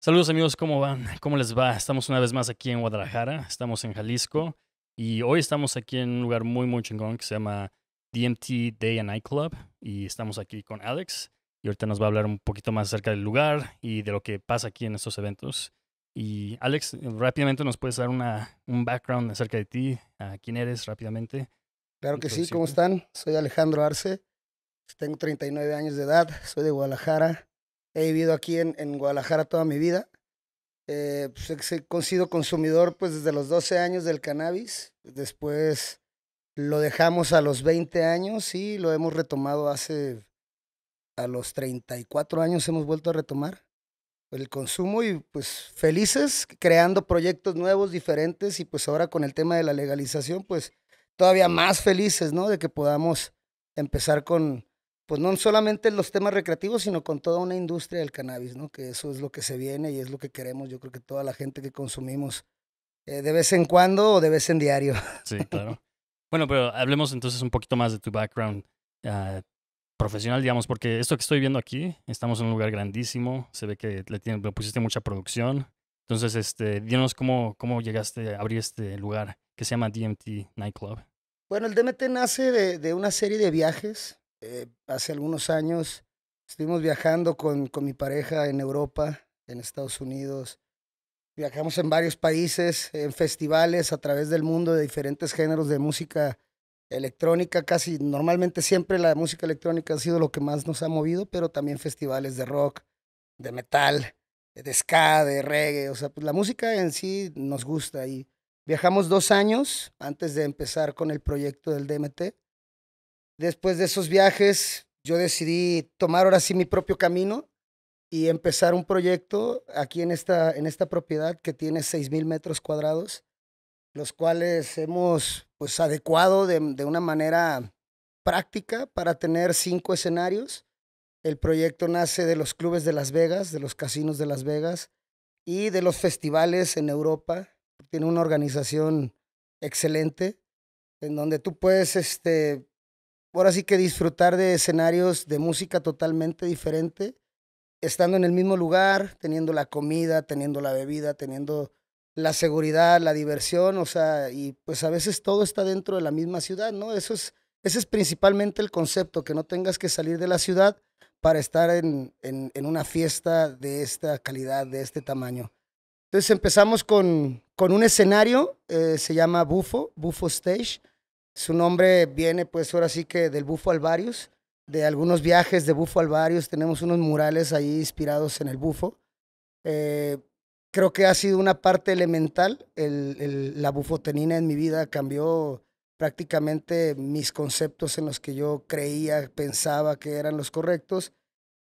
Saludos amigos, ¿cómo van? ¿Cómo les va? Estamos una vez más aquí en Guadalajara, estamos en Jalisco y hoy estamos aquí en un lugar muy muy chingón que se llama DMT Day and Night Club y estamos aquí con Alex y ahorita nos va a hablar un poquito más acerca del lugar y de lo que pasa aquí en estos eventos. Y Alex, rápidamente nos puedes dar una, un background acerca de ti, quién eres rápidamente. Claro que pues sí, ¿cómo están? Soy Alejandro Arce, tengo 39 años de edad, soy de Guadalajara, He vivido aquí en, Guadalajara toda mi vida. Eh, pues, he sido consumidor pues desde los 12 años del cannabis. Después lo dejamos a los 20 años y lo hemos retomado hace a los 34 años hemos vuelto a retomar el consumo y pues felices creando proyectos nuevos, diferentes y pues ahora con el tema de la legalización pues todavía más felices, ¿no? De que podamos empezar con pues no solamente los temas recreativos, sino con toda una industria del cannabis, ¿no? Que eso es lo que se viene y es lo que queremos. Yo creo que toda la gente que consumimos eh, de vez en cuando o de vez en diario. Sí, claro. bueno, pero hablemos entonces un poquito más de tu background ah, profesional, digamos, porque esto que estoy viendo aquí, estamos en un lugar grandísimo, se ve que le, pusiste mucha producción. Entonces, este, dinos cómo, cómo llegaste a abrir este lugar que se llama DMT Nightclub. Bueno, el DMT nace de, de una serie de viajes eh, hace algunos años estuvimos viajando con, mi pareja en Europa, en Estados Unidos. Viajamos en varios países, en festivales a través del mundo de diferentes géneros de música electrónica, casi normalmente siempre la música electrónica ha sido lo que más nos ha movido, pero también festivales de rock, de metal, de ska, de reggae, o sea, pues, la música en sí nos gusta y viajamos dos años antes de empezar con el proyecto del DMT Después de esos viajes, yo decidí tomar ahora sí mi propio camino y empezar un proyecto aquí en esta, en esta propiedad que tiene 6.000 metros cuadrados, los cuales hemos pues adecuado de, de, una manera práctica para tener cinco escenarios. El proyecto nace de los clubes de Las Vegas, de los casinos de Las Vegas y de los festivales en Europa. Tiene una organización excelente en donde tú puedes este, ahora sí que disfrutar de escenarios de música totalmente diferente, estando en el mismo lugar, teniendo la comida, teniendo la bebida, teniendo la seguridad, la diversión, o sea, y pues a veces todo está dentro de la misma ciudad, ¿no? Eso es, ese es principalmente el concepto, que no tengas que salir de la ciudad para estar en, en, una fiesta de esta calidad, de este tamaño. Entonces empezamos con, con un escenario, eh, se llama Bufo, Bufo Stage. Su nombre viene pues ahora sí que del bufo alvarius, de algunos viajes de bufo alvarius. Tenemos unos murales ahí inspirados en el bufo. Eh, creo que ha sido una parte elemental. la bufotenina en mi vida cambió prácticamente mis conceptos en los que yo creía, pensaba que eran los correctos.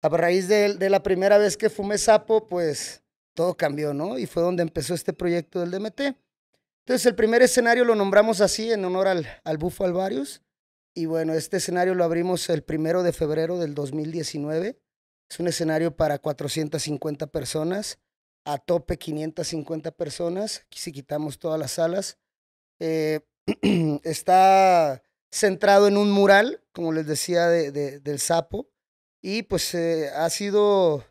A raíz de, la primera vez que fumé sapo, pues todo cambió, ¿no? Y fue donde empezó este proyecto del DMT. Entonces, el primer escenario lo nombramos así en honor al, al Bufo Alvarius. Y bueno, este escenario lo abrimos el primero de febrero del 2019. Es un escenario para 450 personas, a tope 550 personas, si quitamos todas las salas. Eh, está centrado en un mural, como les decía, del sapo. Y pues eh, ha sido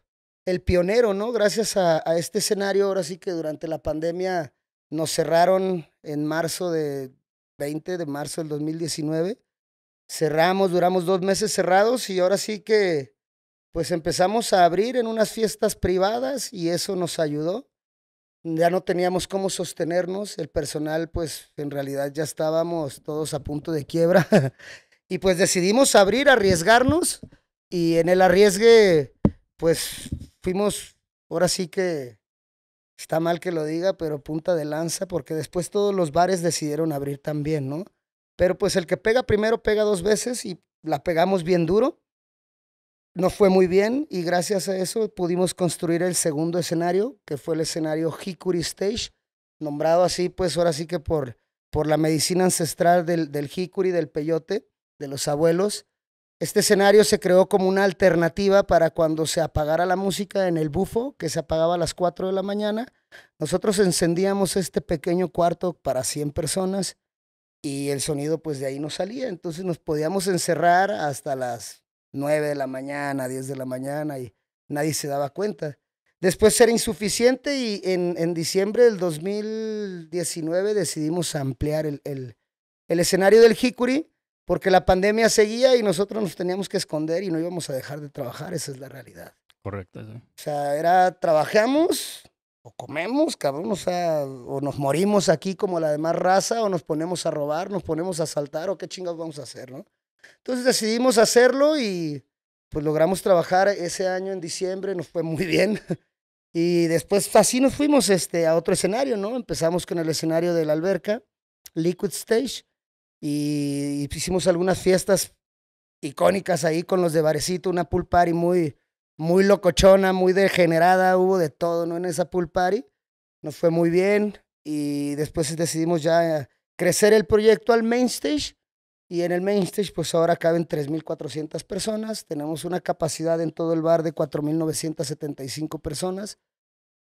el pionero, ¿no? Gracias a, este escenario, ahora sí que durante la pandemia nos cerraron en marzo de 20 de marzo del 2019. Cerramos, duramos dos meses cerrados y ahora sí que pues empezamos a abrir en unas fiestas privadas y eso nos ayudó. Ya no teníamos cómo sostenernos, el personal pues en realidad ya estábamos todos a punto de quiebra y pues decidimos abrir, arriesgarnos y en el arriesgue pues fuimos ahora sí que Está mal que lo diga, pero punta de lanza, porque después todos los bares decidieron abrir también, ¿no? Pero pues el que pega primero pega dos veces y la pegamos bien duro. No fue muy bien y gracias a eso pudimos construir el segundo escenario, que fue el escenario Hikuri Stage, nombrado así pues ahora sí que por, por la medicina ancestral del, del Hikuri, del peyote, de los abuelos. Este escenario se creó como una alternativa para cuando se apagara la música en el bufo, que se apagaba a las 4 de la mañana. Nosotros encendíamos este pequeño cuarto para 100 personas y el sonido pues de ahí no salía. Entonces nos podíamos encerrar hasta las 9 de la mañana, 10 de la mañana y nadie se daba cuenta. Después era insuficiente y en, diciembre del 2019 decidimos ampliar el, el escenario del Hickory porque la pandemia seguía y nosotros nos teníamos que esconder y no íbamos a dejar de trabajar, esa es la realidad. Correcto, O sea, era trabajamos o comemos, cabrón, o o nos morimos aquí como la demás raza, o nos ponemos a robar, nos ponemos a asaltar, o qué chingados vamos a hacer, ¿no? Entonces decidimos hacerlo y pues logramos trabajar ese año en diciembre, nos fue muy bien. Y después así nos fuimos este, a otro escenario, ¿no? Empezamos con el escenario de la alberca, Liquid Stage, y, hicimos algunas fiestas icónicas ahí con los de barecito, una pool party muy, muy locochona, muy degenerada, hubo de todo, ¿no? En esa pool party. Nos fue muy bien y después decidimos ya crecer el proyecto al main stage y en el main stage pues ahora caben 3.400 personas, tenemos una capacidad en todo el bar de 4.975 personas.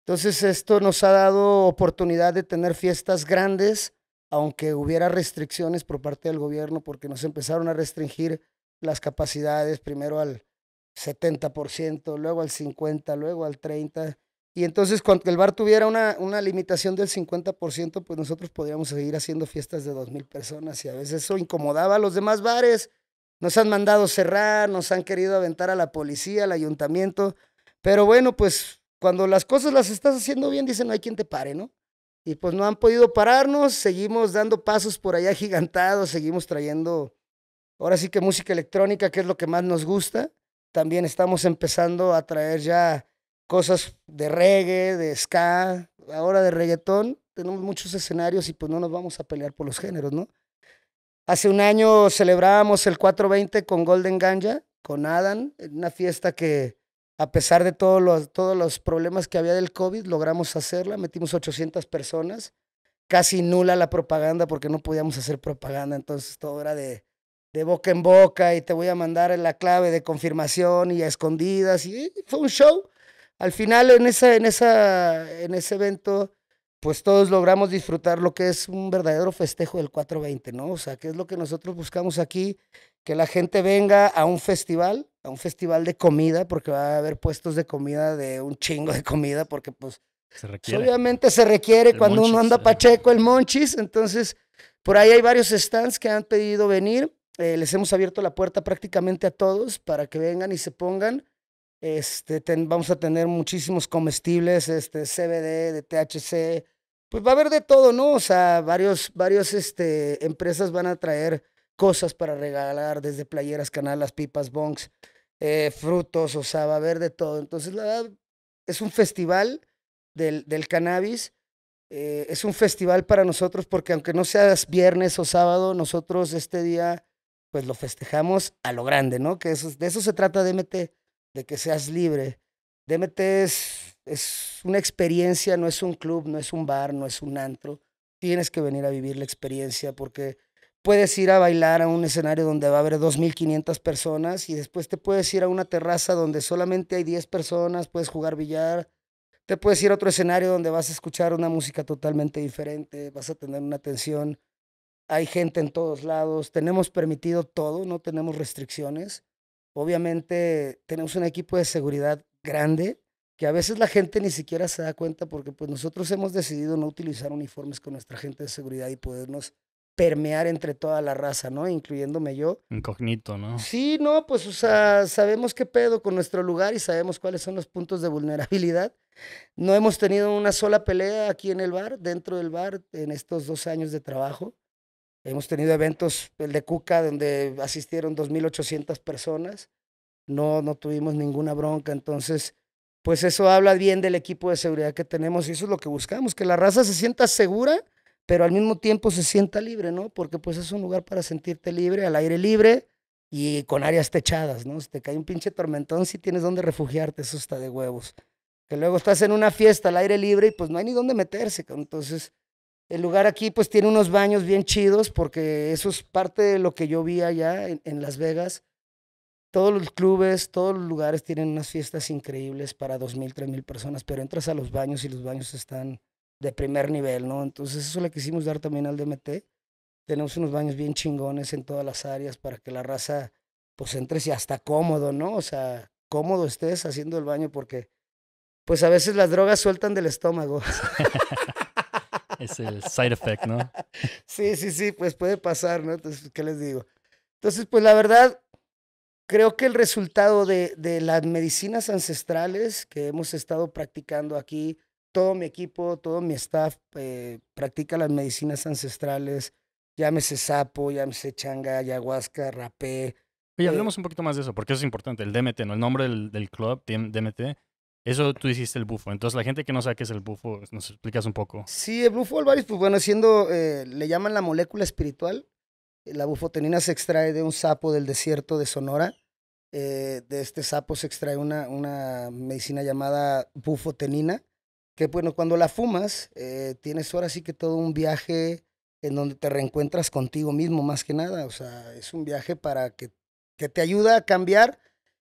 Entonces esto nos ha dado oportunidad de tener fiestas grandes, aunque hubiera restricciones por parte del gobierno, porque nos empezaron a restringir las capacidades, primero al 70%, luego al 50%, luego al 30%. Y entonces cuando el bar tuviera una, una limitación del 50%, pues nosotros podríamos seguir haciendo fiestas de 2.000 personas y a veces eso incomodaba a los demás bares. Nos han mandado cerrar, nos han querido aventar a la policía, al ayuntamiento. Pero bueno, pues cuando las cosas las estás haciendo bien, dicen, no hay quien te pare, ¿no? Y pues no han podido pararnos, seguimos dando pasos por allá gigantados, seguimos trayendo, ahora sí que música electrónica, que es lo que más nos gusta. También estamos empezando a traer ya cosas de reggae, de ska, ahora de reggaetón. Tenemos muchos escenarios y pues no nos vamos a pelear por los géneros, ¿no? Hace un año celebrábamos el 420 con Golden Ganja, con Adam, en una fiesta que a pesar de todos los, todos los problemas que había del COVID, logramos hacerla, metimos 800 personas, casi nula la propaganda porque no podíamos hacer propaganda, entonces todo era de, boca en boca y te voy a mandar la clave de confirmación y a escondidas, y fue un show. Al final, en, esa, en, esa, en ese evento, pues todos logramos disfrutar lo que es un verdadero festejo del 420, ¿no? O sea, que es lo que nosotros buscamos aquí, que la gente venga a un festival a un festival de comida, porque va a haber puestos de comida, de un chingo de comida, porque pues, pues obviamente se requiere cuando uno anda pacheco el monchis, entonces por ahí hay varios stands que han pedido venir, eh, les hemos abierto la puerta prácticamente a todos para que vengan y se pongan. Este, vamos a tener muchísimos comestibles, este, CBD, de THC, pues va a haber de todo, ¿no? O sea, varios, varios, este, empresas van a traer cosas para regalar, desde playeras, canalas, pipas, bongs eh, frutos, o sea, de todo. Entonces, la verdad, es un festival del, del cannabis. Eh, es un festival para nosotros porque aunque no seas viernes o sábado, nosotros este día pues lo festejamos a lo grande, ¿no? Que de eso se trata DMT, de que seas libre. DMT es, es una experiencia, no es un club, no es un bar, no es un antro. Tienes que venir a vivir la experiencia porque puedes ir a bailar a un escenario donde va a haber 2.500 personas y después te puedes ir a una terraza donde solamente hay 10 personas, puedes jugar billar, te puedes ir a otro escenario donde vas a escuchar una música totalmente diferente, vas a tener una atención, hay gente en todos lados, tenemos permitido todo, no tenemos restricciones. Obviamente tenemos un equipo de seguridad grande que a veces la gente ni siquiera se da cuenta porque pues nosotros hemos decidido no utilizar uniformes con nuestra gente de seguridad y podernos permear entre toda la raza, ¿no? Incluyéndome yo. Incógnito, ¿no? Sí, no, pues, o sea, sabemos qué pedo con nuestro lugar y sabemos cuáles son los puntos de vulnerabilidad. No hemos tenido una sola pelea aquí en el bar, dentro del bar, en estos dos años de trabajo. Hemos tenido eventos, el de Cuca, donde asistieron 2.800 personas. No, no tuvimos ninguna bronca. Entonces, pues eso habla bien del equipo de seguridad que tenemos y eso es lo que buscamos, que la raza se sienta segura pero al mismo tiempo se sienta libre, ¿no? Porque pues es un lugar para sentirte libre, al aire libre y con áreas techadas, ¿no? Si te cae un pinche tormentón, si sí tienes donde refugiarte, eso está de huevos. Que luego estás en una fiesta al aire libre y pues no hay ni dónde meterse, entonces... El lugar aquí pues tiene unos baños bien chidos porque eso es parte de lo que yo vi allá en, en, Las Vegas. Todos los clubes, todos los lugares tienen unas fiestas increíbles para 2.000, 3.000 personas, pero entras a los baños y los baños están de primer nivel, ¿no? Entonces eso le quisimos dar también al DMT. Tenemos unos baños bien chingones en todas las áreas para que la raza pues entre y hasta cómodo, ¿no? O sea, cómodo estés haciendo el baño porque pues a veces las drogas sueltan del estómago. es el side effect, ¿no? sí, sí, sí, pues puede pasar, ¿no? Entonces, ¿qué les digo? Entonces, pues la verdad, creo que el resultado de, de las medicinas ancestrales que hemos estado practicando aquí, todo mi equipo, todo mi staff eh, practica las medicinas ancestrales, llámese sapo, llámese changa, ayahuasca, rapé. Oye, eh, hablemos un poquito más de eso, porque eso es importante, el DMT, ¿no? El nombre del, club, DMT, eso tú hiciste el bufo. Entonces, la gente que no sabe qué es el bufo, ¿nos explicas un poco? Sí, el bufo alvaris, pues bueno, siendo, eh, le llaman la molécula espiritual. La bufotenina se extrae de un sapo del desierto de Sonora. de este sapo se extrae una, una medicina llamada bufotenina que bueno, cuando la fumas, eh, tienes ahora sí que todo un viaje en donde te reencuentras contigo mismo más que nada, o sea, es un viaje para que, que te ayuda a cambiar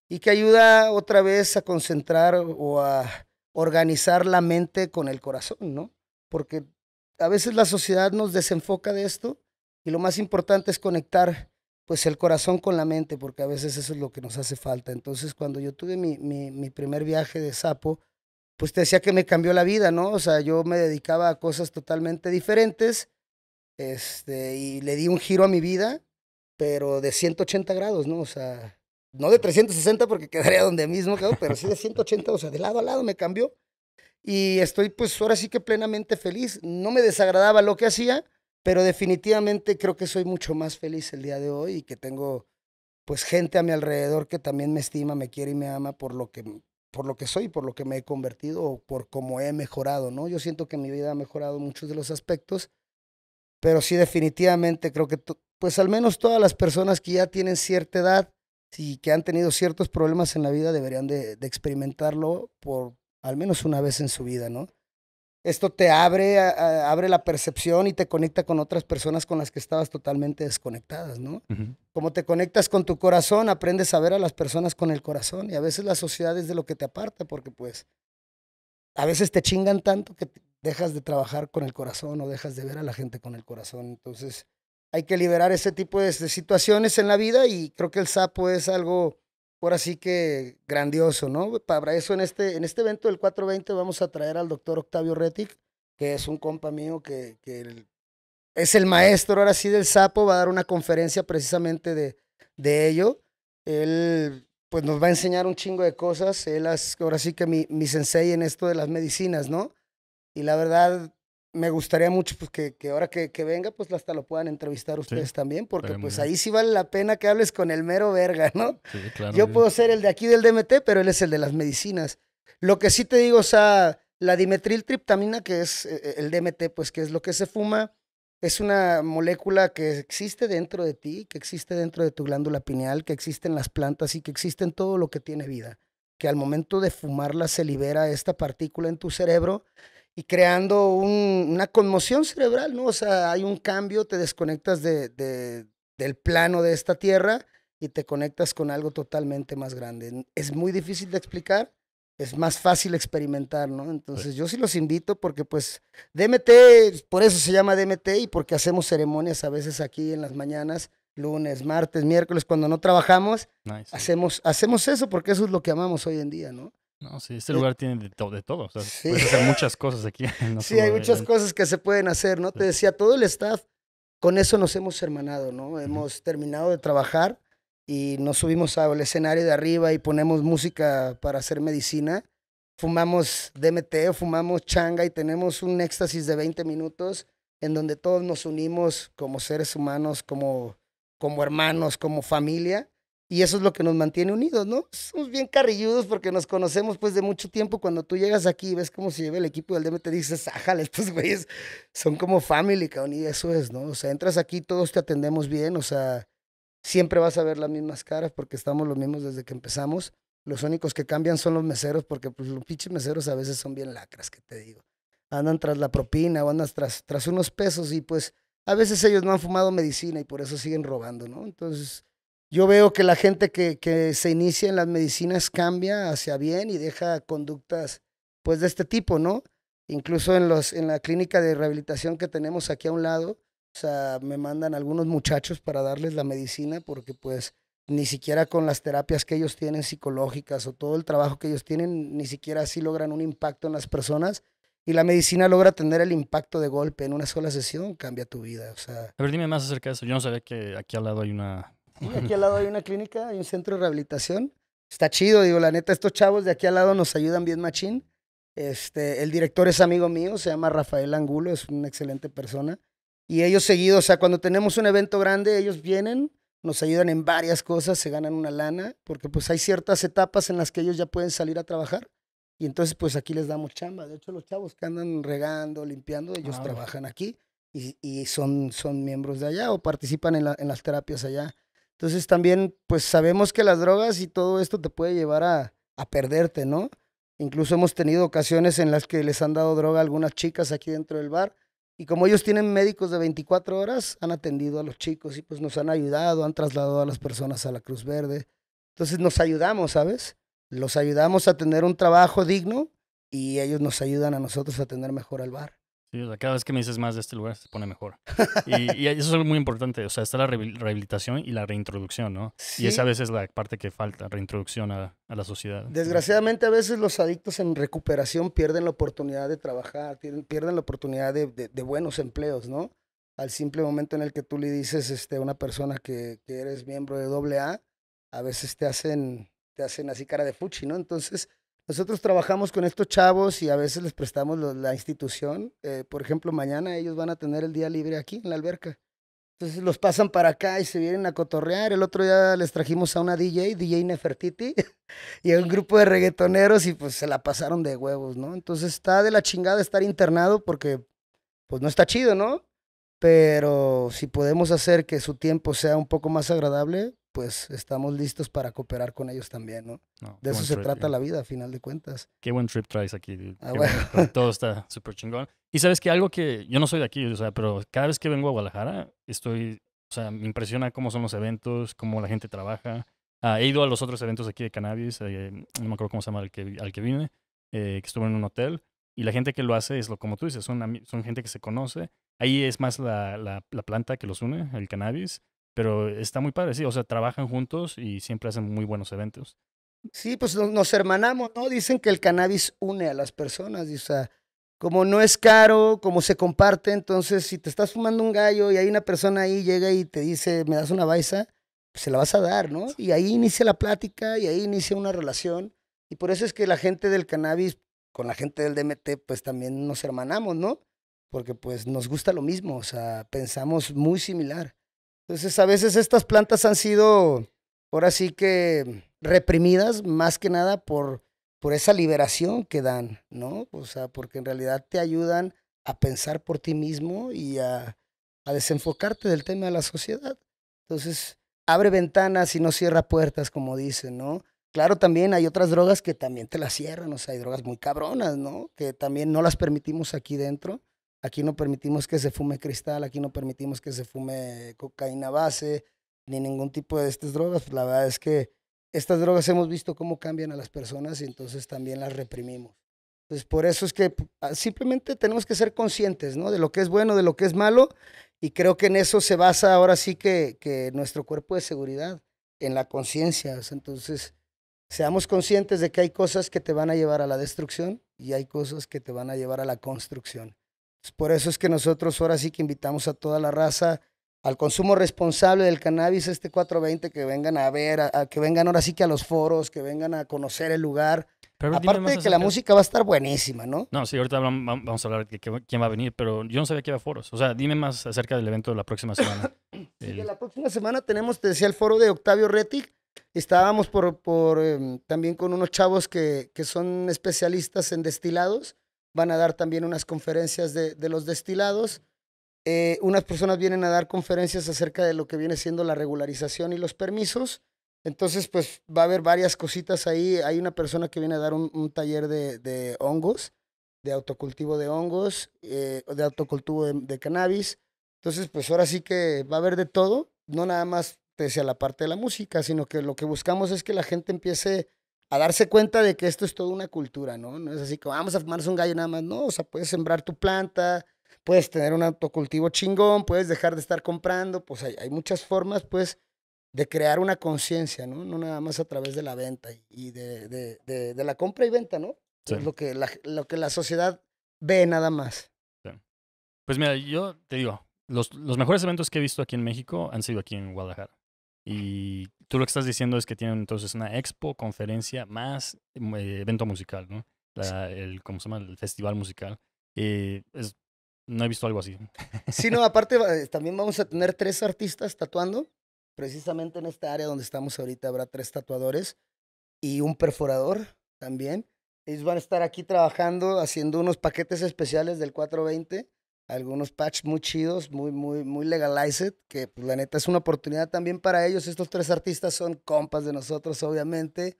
y que ayuda otra vez a concentrar o a organizar la mente con el corazón, ¿no? Porque a veces la sociedad nos desenfoca de esto y lo más importante es conectar pues el corazón con la mente, porque a veces eso es lo que nos hace falta. Entonces, cuando yo tuve mi, mi primer viaje de sapo, pues te decía que me cambió la vida, ¿no? O sea, yo me dedicaba a cosas totalmente diferentes este, y le di un giro a mi vida, pero de 180 grados, ¿no? O sea, no de 360 porque quedaría donde mismo, quedó, pero sí de 180, o sea, de lado a lado me cambió. Y estoy pues ahora sí que plenamente feliz. No me desagradaba lo que hacía, pero definitivamente creo que soy mucho más feliz el día de hoy y que tengo pues gente a mi alrededor que también me estima, me quiere y me ama por lo que por lo que soy, por lo que me he convertido o por cómo he mejorado, ¿no? Yo siento que mi vida ha mejorado muchos de los aspectos, pero sí definitivamente creo que, pues al menos todas las personas que ya tienen cierta edad y que han tenido ciertos problemas en la vida deberían de, de experimentarlo por al menos una vez en su vida, ¿no? Esto te abre, abre la percepción y te conecta con otras personas con las que estabas totalmente desconectadas, ¿no? Como te conectas con tu corazón, aprendes a ver a las personas con el corazón y a veces la sociedad es de lo que te aparta porque pues a veces te chingan tanto que dejas de trabajar con el corazón o dejas de ver a la gente con el corazón. Entonces hay que liberar ese tipo de situaciones en la vida y creo que el sapo es algo Ahora sí que grandioso, ¿no? Para eso en este, en este evento del 420 vamos a traer al doctor Octavio Retic, que es un compa mío que, que es el maestro ahora sí del sapo, va a dar una conferencia precisamente de, de ello. Él pues nos va a enseñar un chingo de cosas, él es ahora sí que mi, mi sensei en esto de las medicinas, ¿no? Y la verdad, me gustaría mucho pues, que, ahora que, venga, pues hasta lo puedan entrevistar ustedes también, porque pues ahí sí vale la pena que hables con el mero verga, ¿no? Yo puedo ser el de aquí del DMT, pero él es el de las medicinas. Lo que sí te digo, o sea, la dimetriltriptamina, que es eh, eh, el DMT, pues que es lo que se fuma, es una molécula que existe dentro de ti, que existe dentro de tu glándula pineal, que existe en las plantas y que existe en todo lo que tiene vida. Que al momento de fumarla se libera esta partícula en tu cerebro y creando una conmoción cerebral, ¿no? O sea, hay un cambio, te desconectas de, del plano de esta tierra y te conectas con algo totalmente más grande. Es muy difícil de explicar, es más fácil experimentar, ¿no? Pues Entonces yo sí los invito porque pues DMT, por eso se llama DMT y porque hacemos ceremonias a veces aquí en las mañanas, lunes, martes, miércoles, cuando no trabajamos, hacemos, hacemos eso porque eso es lo que amamos hoy en día, ¿no? No, sí, este eh, lugar tiene de, todo. O puedes hacer muchas cosas aquí. sí, hay muchas cosas que se pueden hacer, ¿no? Te decía, todo el staff, con eso nos hemos hermanado, ¿no? Hemos terminado de trabajar y nos subimos al escenario de arriba y ponemos música para hacer medicina. Fumamos DMT, fumamos changa y tenemos un éxtasis de 20 minutos en donde todos nos unimos como seres humanos, como, como hermanos, como familia y eso es lo que nos mantiene unidos, ¿no? Somos bien carrilludos porque nos conocemos pues de mucho tiempo. Cuando tú llegas aquí y ves cómo se lleva el equipo del DM, te dices, ajá, estos güeyes son como family, cabrón. Y eso es, ¿no? O sea, entras aquí, todos te atendemos bien. O sea, siempre vas a ver las mismas caras porque estamos los mismos desde que empezamos. Los únicos que cambian son los meseros porque pues, los pinches meseros a veces son bien lacras, que te digo. Andan tras la propina o andan tras, tras unos pesos y pues a veces ellos no han fumado medicina y por eso siguen robando, ¿no? Entonces yo veo que la gente que, se inicia en las medicinas cambia hacia bien y deja conductas pues de este tipo, ¿no? Incluso en, los, en la clínica de rehabilitación que tenemos aquí a un lado, o sea, me mandan algunos muchachos para darles la medicina porque pues ni siquiera con las terapias que ellos tienen psicológicas o todo el trabajo que ellos tienen, ni siquiera así logran un impacto en las personas. Y la medicina logra tener el impacto de golpe en una sola sesión, cambia tu vida. O sea. A ver, dime más acerca de eso. Yo no sabía que aquí al lado hay una aquí al lado hay una clínica, hay un centro de rehabilitación. Está chido, digo, la neta, estos chavos de aquí al lado nos ayudan bien machín. Este, el director es amigo mío, se llama Rafael Angulo, es una excelente persona. Y ellos seguidos, o sea, cuando tenemos un evento grande, ellos vienen, nos ayudan en varias cosas, se ganan una lana, porque pues hay ciertas etapas en las que ellos ya pueden salir a trabajar. Y entonces pues aquí les damos chamba. De hecho, los chavos que andan regando, limpiando, ellos trabajan aquí y, y son, son miembros de allá o participan en las terapias allá. Entonces también, pues sabemos que las drogas y todo esto te puede llevar a, a perderte, ¿no? Incluso hemos tenido ocasiones en las que les han dado droga a algunas chicas aquí dentro del bar. Y como ellos tienen médicos de 24 horas, han atendido a los chicos y pues nos han ayudado, han trasladado a las personas a la Cruz Verde. Entonces nos ayudamos, ¿sabes? Los ayudamos a tener un trabajo digno y ellos nos ayudan a nosotros a tener mejor al bar cada vez que me dices más de este lugar se pone mejor. Y, eso es muy importante. O sea, está la rehabilitación y la reintroducción, ¿no? Y esa a veces es la parte que falta, reintroducción a, la sociedad. Desgraciadamente, a veces los adictos en recuperación pierden la oportunidad de trabajar, pierden la oportunidad de, buenos empleos, ¿no? Al simple momento en el que tú le dices este, a una persona que, que eres miembro de AA, a veces te hacen, te hacen así cara de fuchi, ¿no? Entonces nosotros trabajamos con estos chavos y a veces les prestamos la institución. Eh, por ejemplo, mañana ellos van a tener el día libre aquí en la alberca. Entonces los pasan para acá y se vienen a cotorrear. El otro día les trajimos a una DJ, DJ Nefertiti, y a un grupo de reggaetoneros y pues se la pasaron de huevos, ¿no? Entonces está de la chingada estar internado porque pues no está chido, ¿no? Pero si podemos hacer que su tiempo sea un poco más agradable, pues estamos listos para cooperar con ellos también, ¿no? de eso se trata eh. la vida, a final de cuentas. Qué buen trip traes aquí. Ah, bueno. todo está súper chingón. Y sabes que algo que yo no soy de aquí, o sea, pero cada vez que vengo a Guadalajara, estoy, o sea, me impresiona cómo son los eventos, cómo la gente trabaja. Ah, he ido a los otros eventos aquí de cannabis, eh, no me acuerdo cómo se llama que, al que vine, eh, que estuve en un hotel. Y la gente que lo hace es lo como tú dices, son, son gente que se conoce. Ahí es más la, la, la planta que los une, el cannabis. Pero está muy padre, sí, o sea, trabajan juntos y siempre hacen muy buenos eventos. Sí, pues nos hermanamos, ¿no? Dicen que el cannabis une a las personas, y, o sea, como no es caro, como se comparte, entonces si te estás fumando un gallo y hay una persona ahí, llega y te dice, me das una baisa, pues se la vas a dar, ¿no? Y ahí inicia la plática y ahí inicia una relación. Y por eso es que la gente del cannabis con la gente del DMT, pues también nos hermanamos, ¿no? Porque pues nos gusta lo mismo, o sea, pensamos muy similar. Entonces, a veces estas plantas han sido, ahora sí que, reprimidas más que nada por, por esa liberación que dan, ¿no? O sea, porque en realidad te ayudan a pensar por ti mismo y a, a desenfocarte del tema de la sociedad. Entonces, abre ventanas y no cierra puertas, como dicen, ¿no? Claro, también hay otras drogas que también te las cierran, o sea, hay drogas muy cabronas, ¿no? Que también no las permitimos aquí dentro. Aquí no permitimos que se fume cristal, aquí no permitimos que se fume cocaína base, ni ningún tipo de estas drogas. Pues, la verdad es que estas drogas hemos visto cómo cambian a las personas y entonces también las reprimimos. Entonces, por eso es que ah, simplemente tenemos que ser conscientes, ¿no? De lo que es bueno, de lo que es malo. Y creo que en eso se basa ahora sí que, nuestro cuerpo de seguridad, en la conciencia. entonces, seamos conscientes de que hay cosas que te van a llevar a la destrucción y hay cosas que te van a llevar a la construcción por eso es que nosotros ahora sí que invitamos a toda la raza al consumo responsable del cannabis, este 420, que vengan a ver, a, que vengan ahora sí que a los foros, que vengan a conocer el lugar. Pero Aparte de que la música va a estar buenísima, ¿no? No, sí, ahorita vamos a hablar de quién va a venir, pero yo no sabía que había foros. O sea, dime más acerca del evento de la próxima semana. sí, eh, La próxima semana tenemos, te decía, el foro de Octavio Retic. Estábamos por, em, también con unos chavos que son especialistas en destilados van a dar también unas conferencias de, los destilados. Eh, unas personas vienen a dar conferencias acerca de lo que viene siendo la regularización y los permisos. Entonces, pues va a haber varias cositas ahí. Hay una persona que viene a dar un, taller de, hongos, de autocultivo de hongos, eh, de autocultivo de, de, cannabis. Entonces, pues ahora sí que va a haber de todo, no nada más pese la parte de la música, sino que lo que buscamos es que la gente empiece a darse cuenta de que esto es toda una cultura, ¿no? No es así que vamos a fumarse un gallo nada más, no, o sea, puedes sembrar tu planta, puedes tener un autocultivo chingón, puedes dejar de estar comprando, pues hay, muchas formas, pues, de crear una conciencia, ¿no? No nada más a través de la venta y de, de, la compra y venta, ¿no? Es lo que, la, lo que la sociedad ve nada más. Pues mira, yo te digo, los, los mejores eventos que he visto aquí en México han sido aquí en Guadalajara. Y Tú lo que estás diciendo es que tienen entonces una expo, conferencia, más mm, eh, evento musical, ¿no? el, ¿Cómo se llama? El festival musical. Eh, no he visto algo así. Sí, no, aparte eh, también vamos a tener tres artistas tatuando. Precisamente en esta área donde estamos ahorita habrá tres tatuadores y un perforador también. Ellos van a estar aquí trabajando, haciendo unos paquetes especiales del 420 algunos patches muy chidos, muy, muy, muy legalized, que pues, la neta es una oportunidad también para ellos. Estos tres artistas son compas de nosotros, obviamente.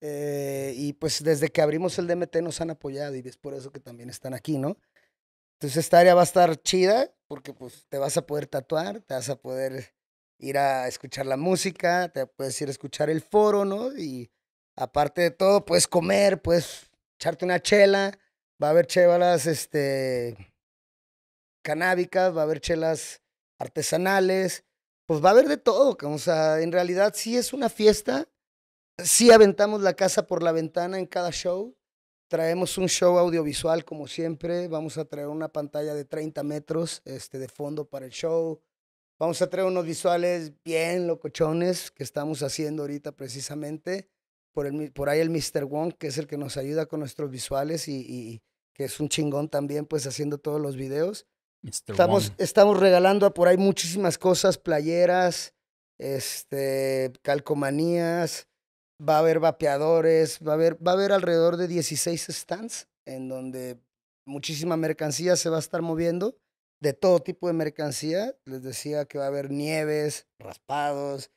Eh, y pues desde que abrimos el DMT nos han apoyado y es por eso que también están aquí, ¿no? Entonces esta área va a estar chida porque pues te vas a poder tatuar, te vas a poder ir a escuchar la música, te puedes ir a escuchar el foro, ¿no? Y aparte de todo, puedes comer, puedes echarte una chela, va a haber chévalas, este, canábicas, va a haber chelas artesanales, pues va a haber de todo. O sea, en realidad sí es una fiesta, sí aventamos la casa por la ventana en cada show, traemos un show audiovisual como siempre, vamos a traer una pantalla de 30 metros este, de fondo para el show, vamos a traer unos visuales bien locochones que estamos haciendo ahorita precisamente. Por, el, por ahí el Mr. Wong, que es el que nos ayuda con nuestros visuales y que es un chingón también, pues haciendo todos los videos. Estamos, estamos regalando por ahí muchísimas cosas, playeras, este, calcomanías, va a haber vapeadores, va a haber, va a haber alrededor de 16 stands en donde muchísima mercancía se va a estar moviendo, de todo tipo de mercancía. Les decía que va a haber nieves, raspados,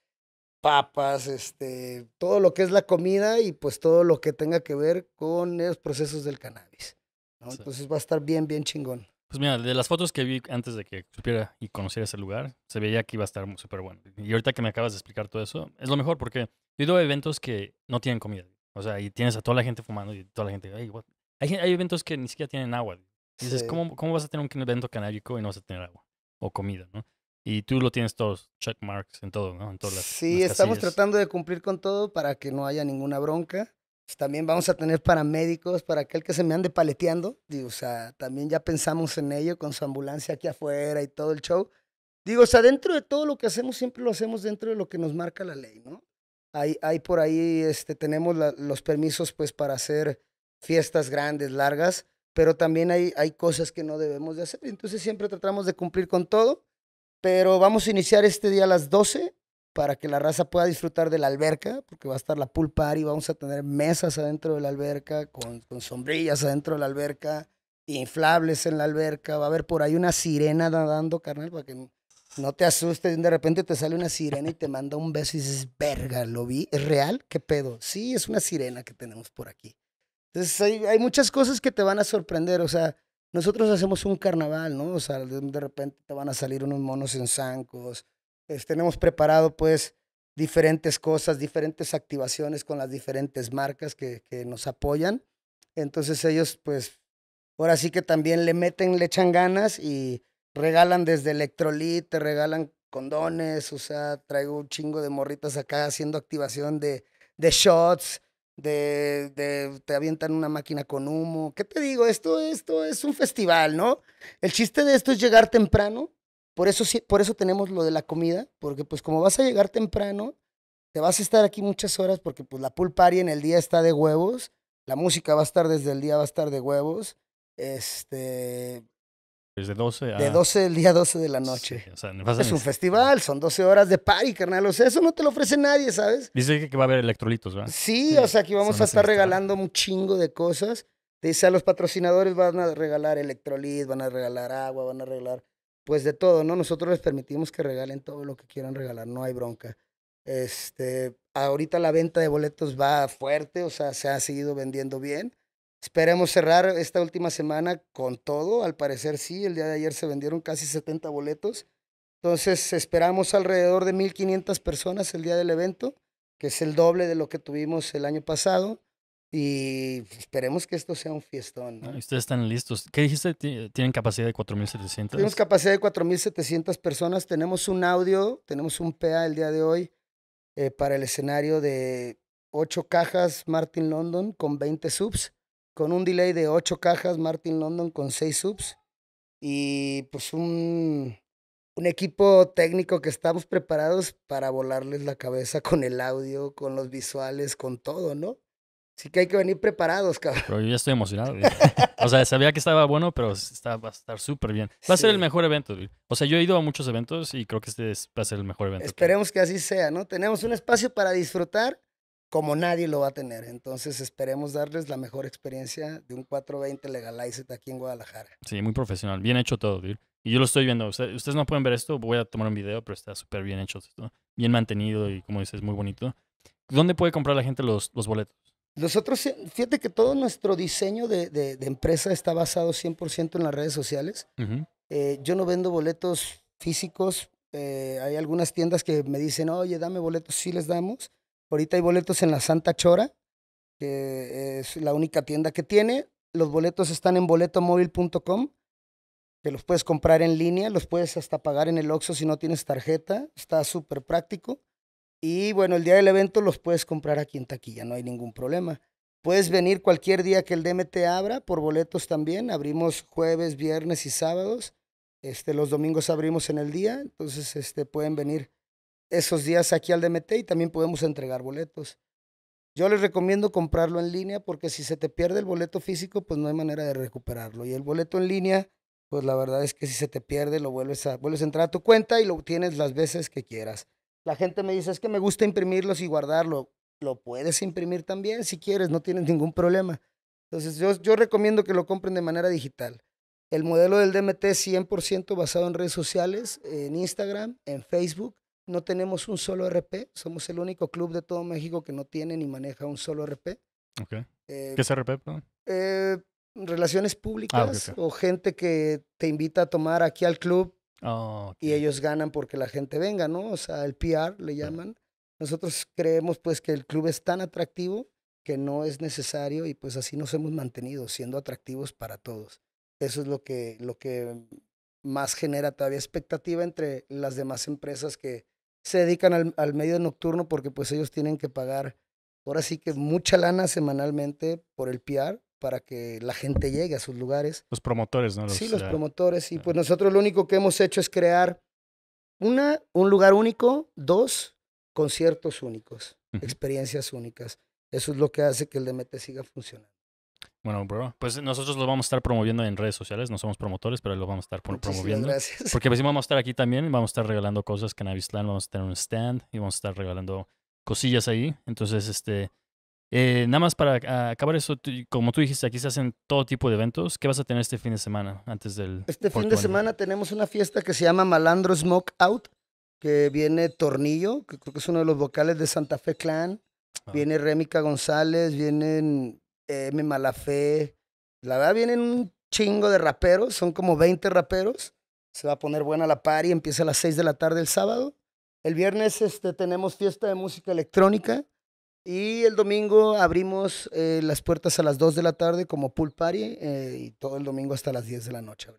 papas, este, todo lo que es la comida y pues todo lo que tenga que ver con los procesos del cannabis. Entonces va a estar bien, bien chingón. Pues mira, de las fotos que vi antes de que supiera y conociera ese lugar, se veía que iba a estar súper bueno. Y ahorita que me acabas de explicar todo eso, es lo mejor porque yo he ido a eventos que no tienen comida. O sea, y tienes a toda la gente fumando y toda la gente, Hay, eventos que ni siquiera tienen agua. dices, ¿cómo, ¿cómo, vas a tener un evento canábico y no vas a tener agua o comida, no? Y tú lo tienes todos, check marks en todo, ¿no? En sí, estamos tratando de cumplir con todo para que no haya ninguna bronca. Pues, también vamos a tener paramédicos para aquel que se me ande paleteando. Digo, o sea, también ya pensamos en ello con su ambulancia aquí afuera y todo el show. Digo, o sea, dentro de todo lo que hacemos, siempre lo hacemos dentro de lo que nos marca la ley, ¿no? Hay, hay por ahí, este, tenemos los permisos pues para hacer fiestas grandes, largas, pero también hay, hay cosas que no debemos de hacer. Entonces siempre tratamos de cumplir con todo, pero vamos a iniciar este día a las 12 para que la raza pueda disfrutar de la alberca, porque va a estar la pool party, vamos a tener mesas adentro de la alberca, con, sombrillas adentro de la alberca, inflables en la alberca, va a haber por ahí una sirena nadando, carnal, para que no te asustes, de repente te sale una sirena y te manda un beso y dices, verga, lo vi, ¿es real? ¿Qué pedo? Sí, es una sirena que tenemos por aquí. Entonces hay, hay muchas cosas que te van a sorprender, o sea, nosotros hacemos un carnaval, ¿no? O sea, de repente te van a salir unos monos en zancos, tenemos este, preparado pues diferentes cosas, diferentes activaciones con las diferentes marcas que, que nos apoyan. Entonces ellos pues ahora sí que también le meten, le echan ganas y regalan desde electrolit, te regalan condones, o sea, traigo un chingo de morritas acá haciendo activación de, de shots, de, de, te avientan una máquina con humo. ¿Qué te digo? Esto, esto es un festival, ¿no? El chiste de esto es llegar temprano, por eso, por eso tenemos lo de la comida, porque pues como vas a llegar temprano, te vas a estar aquí muchas horas porque pues la pool party en el día está de huevos, la música va a estar desde el día, va a estar de huevos, este... Desde 12 De 12 del día 12 de la noche. es un festival, son 12 horas de party, carnal. O sea, eso no te lo ofrece nadie, ¿sabes? Dice que va a haber electrolitos, ¿verdad? Sí, o sea, que vamos a estar regalando un chingo de cosas. dice a los patrocinadores van a regalar electrolit, van a regalar agua, van a regalar pues de todo, ¿no? Nosotros les permitimos que regalen todo lo que quieran regalar, no hay bronca. Este, ahorita la venta de boletos va fuerte, o sea, se ha seguido vendiendo bien. Esperemos cerrar esta última semana con todo, al parecer sí, el día de ayer se vendieron casi 70 boletos. Entonces esperamos alrededor de 1.500 personas el día del evento, que es el doble de lo que tuvimos el año pasado. Y esperemos que esto sea un fiestón. Ustedes están listos. ¿Qué dijiste? ¿Tienen capacidad de 4.700? Tenemos capacidad de 4.700 personas. Tenemos un audio, tenemos un PA el día de hoy eh, para el escenario de 8 cajas Martin London con 20 subs, con un delay de 8 cajas Martin London con 6 subs y pues un, un equipo técnico que estamos preparados para volarles la cabeza con el audio, con los visuales, con todo, ¿no? Sí que hay que venir preparados, cabrón. Pero yo ya estoy emocionado. o sea, sabía que estaba bueno, pero está, va a estar súper bien. Va a ser el mejor evento. Güey. O sea, yo he ido a muchos eventos y creo que este va a ser el mejor evento. Esperemos que... así sea, ¿no? Tenemos un espacio para disfrutar como nadie lo va a tener. Entonces, esperemos darles la mejor experiencia de un 420 Legalized aquí en Guadalajara. Sí, muy profesional. Bien hecho todo, dude. Y yo lo estoy viendo. Ustedes, no pueden ver esto. Voy a tomar un video, pero está súper bien hecho. Esto. Bien mantenido y, como dices, muy bonito. ¿Dónde puede comprar la gente los, los boletos? Nosotros, fíjate que todo nuestro diseño de, empresa está basado 100% en las redes sociales. Eh, yo no vendo boletos físicos. Eh, hay algunas tiendas que me dicen, oye, dame boletos, sí les damos. Ahorita hay boletos en la Santa Chora, que es la única tienda que tiene. Los boletos están en boletomóvil.com, que los puedes comprar en línea, los puedes hasta pagar en el Oxxo si no tienes tarjeta. Está súper práctico. Y bueno, el día del evento los puedes comprar aquí en taquilla, no hay ningún problema. Puedes venir cualquier día que el DMT abra, por boletos también. Abrimos jueves, viernes y sábados. Este, los domingos abrimos en el día, entonces este, pueden venir esos días aquí al DMT y también podemos entregar boletos. Yo les recomiendo comprarlo en línea porque si se te pierde el boleto físico, pues no hay manera de recuperarlo. Y el boleto en línea, pues la verdad es que si se te pierde, lo vuelves a, vuelves a entrar a tu cuenta y lo tienes las veces que quieras. La gente me dice, es que me gusta imprimirlos y guardarlo. Lo puedes imprimir también si quieres, no tienes ningún problema. Entonces, yo, recomiendo que lo compren de manera digital. El modelo del DMT es 100% basado en redes sociales, en Instagram, en Facebook. No tenemos un solo RP. Somos el único club de todo México que no tiene ni maneja un solo RP. Okay. Eh, ¿Qué es RP, eh, relaciones públicas ah, o gente que te invita a tomar aquí al club Ah, y ellos ganan porque la gente venga, ¿no? O sea, el PR le llaman. Nosotros creemos pues que el club es tan atractivo que no es necesario y pues así nos hemos mantenido siendo atractivos para todos. Eso es lo que, lo que más genera todavía expectativa entre las demás empresas que se dedican al, al medio nocturno porque pues ellos tienen que pagar ahora sí que mucha lana semanalmente por el PR para que la gente llegue a sus lugares. Los promotores, ¿no? sí, los eh, promotores. Y eh. pues nosotros lo único que hemos hecho es crear, una, un lugar único, dos, conciertos únicos, experiencias únicas. Eso es lo que hace que el DMT siga funcionando. Bueno, bro, pues nosotros lo vamos a estar promoviendo en redes sociales, no somos promotores, pero lo vamos a estar promoviendo. Gracias. Porque pues vamos a estar aquí también, vamos a estar regalando cosas, Cannabis Land, vamos a tener un stand y vamos a estar regalando cosillas ahí. Entonces, este, eh, nada más para acabar eso, como tú dijiste, aquí se hacen todo tipo de eventos. ¿Qué vas a tener este fin de semana antes del... Este fin de semana tenemos una fiesta que se llama Malandro Smoke Out, que viene Tornillo, que creo que es uno de los vocales de Santa Fe Clan. Ah. Viene Rémica González, vienen eh, M. Malafé. La verdad, vienen un chingo de raperos, son como 20 raperos. Se va a poner buena la party, empieza a las 6 de la tarde el sábado. El viernes este, tenemos fiesta de música electrónica y el domingo abrimos eh, las puertas a las 2 de la tarde como pool party eh, y todo el domingo hasta las 10 de la noche.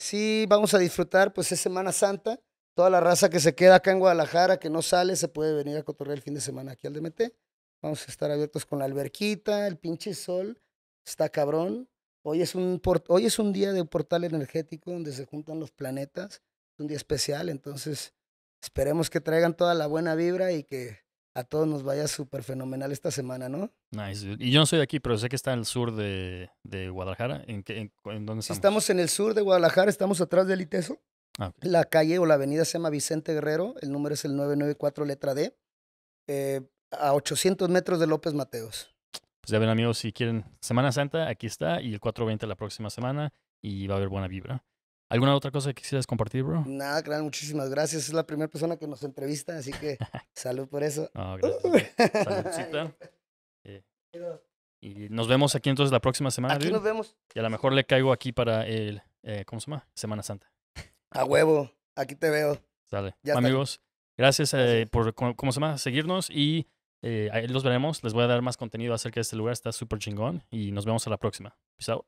Sí, vamos a disfrutar, pues es Semana Santa. Toda la raza que se queda acá en Guadalajara, que no sale, se puede venir a cotorrear el fin de semana aquí al DMT. Vamos a estar abiertos con la alberquita, el pinche sol, está cabrón. Hoy es un, hoy es un día de portal energético donde se juntan los planetas. Es un día especial, entonces esperemos que traigan toda la buena vibra y que a todos nos vaya súper fenomenal esta semana, ¿no? Nice. Y yo no soy de aquí, pero sé que está en el sur de, Guadalajara. ¿En, en, dónde estamos? estamos en el sur de Guadalajara, estamos atrás del ITESO. Ah, la calle o la avenida se llama Vicente Guerrero, el número es el 994 letra D, eh, a 800 metros de López Mateos. Pues ya ven amigos, si quieren Semana Santa, aquí está, y el 420 la próxima semana, y va a haber buena vibra. ¿Alguna otra cosa que quisieras compartir, bro? Nada, claro, muchísimas gracias. Es la primera persona que nos entrevista, así que salud por eso. Ah, gracias. Eh, y nos vemos aquí entonces la próxima semana. Aquí nos vemos. Y a lo mejor le caigo aquí para el, eh, ¿cómo se llama? Semana Santa. A huevo, aquí te veo. Dale. Amigos, gracias, eh, por, ¿cómo se llama? Seguirnos y ahí los veremos. Les voy a dar más contenido acerca de este lugar. Está súper chingón y nos vemos a la próxima. Peace